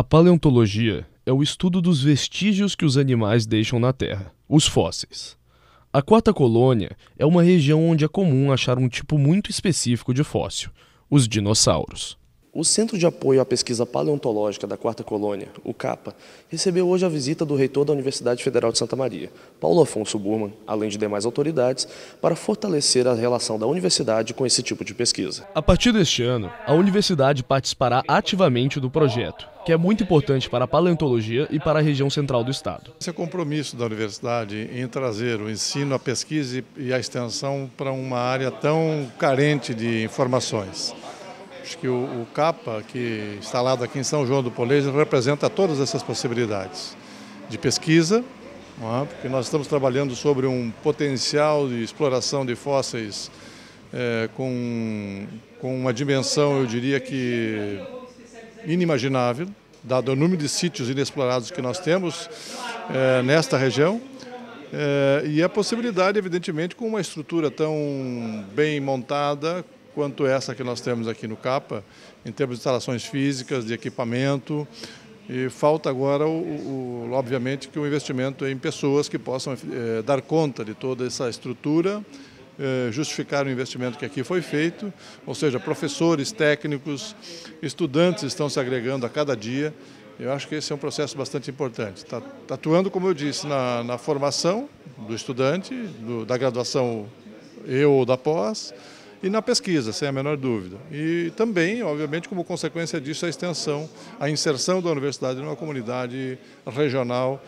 A paleontologia é o estudo dos vestígios que os animais deixam na Terra, os fósseis. A quarta colônia é uma região onde é comum achar um tipo muito específico de fóssil, os dinossauros. O Centro de Apoio à Pesquisa Paleontológica da Quarta Colônia, o CAPA, recebeu hoje a visita do reitor da Universidade Federal de Santa Maria, Paulo Afonso Burman, além de demais autoridades, para fortalecer a relação da universidade com esse tipo de pesquisa. A partir deste ano, a universidade participará ativamente do projeto, que é muito importante para a paleontologia e para a região central do estado. Esse é o compromisso da universidade em trazer o ensino, a pesquisa e a extensão para uma área tão carente de informações. Acho que o, o CAPA, que instalado aqui em São João do Polejo, representa todas essas possibilidades de pesquisa, é? porque nós estamos trabalhando sobre um potencial de exploração de fósseis é, com, com uma dimensão, eu diria que inimaginável, dado o número de sítios inexplorados que nós temos é, nesta região. É, e a possibilidade, evidentemente, com uma estrutura tão bem montada, quanto essa que nós temos aqui no CAPA, em termos de instalações físicas, de equipamento. E falta agora, o, o, obviamente, que o investimento em pessoas que possam eh, dar conta de toda essa estrutura, eh, justificar o investimento que aqui foi feito, ou seja, professores, técnicos, estudantes estão se agregando a cada dia. Eu acho que esse é um processo bastante importante. Está tá atuando, como eu disse, na, na formação do estudante, do, da graduação eu ou da pós, e na pesquisa, sem a menor dúvida. E também, obviamente, como consequência disso, a extensão, a inserção da universidade numa comunidade regional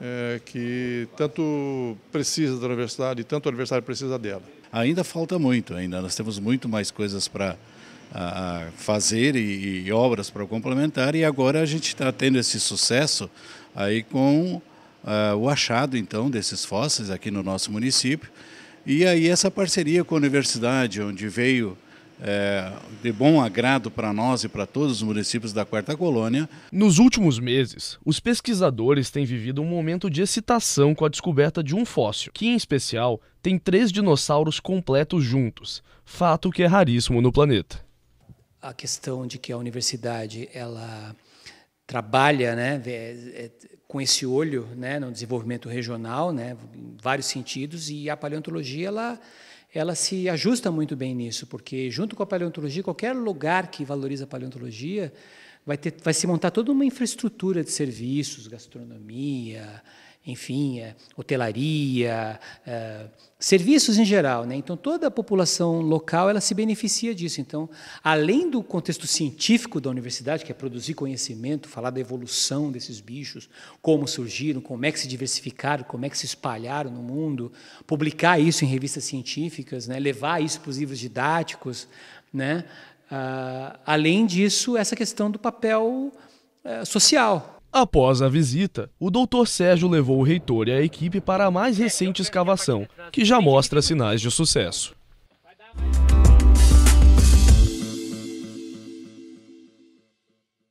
é, que tanto precisa da universidade e tanto a universidade precisa dela. Ainda falta muito, ainda nós temos muito mais coisas para fazer e, e obras para complementar e agora a gente está tendo esse sucesso aí com eh, o achado então desses fósseis aqui no nosso município e aí essa parceria com a universidade, onde veio é, de bom agrado para nós e para todos os municípios da Quarta Colônia. Nos últimos meses, os pesquisadores têm vivido um momento de excitação com a descoberta de um fóssil, que em especial tem três dinossauros completos juntos, fato que é raríssimo no planeta. A questão de que a universidade ela trabalha né, é, com esse olho né, no desenvolvimento regional, né, em vários sentidos, e a paleontologia ela, ela se ajusta muito bem nisso, porque junto com a paleontologia, qualquer lugar que valoriza a paleontologia vai, ter, vai se montar toda uma infraestrutura de serviços, gastronomia, enfim, é, hotelaria, é, serviços em geral. Né? Então, toda a população local ela se beneficia disso. Então, além do contexto científico da universidade, que é produzir conhecimento, falar da evolução desses bichos, como surgiram, como é que se diversificaram, como é que se espalharam no mundo, publicar isso em revistas científicas, né? levar isso para os livros didáticos. Né? Ah, além disso, essa questão do papel eh, social, Após a visita, o Dr. Sérgio levou o reitor e a equipe para a mais recente escavação, que já mostra sinais de sucesso.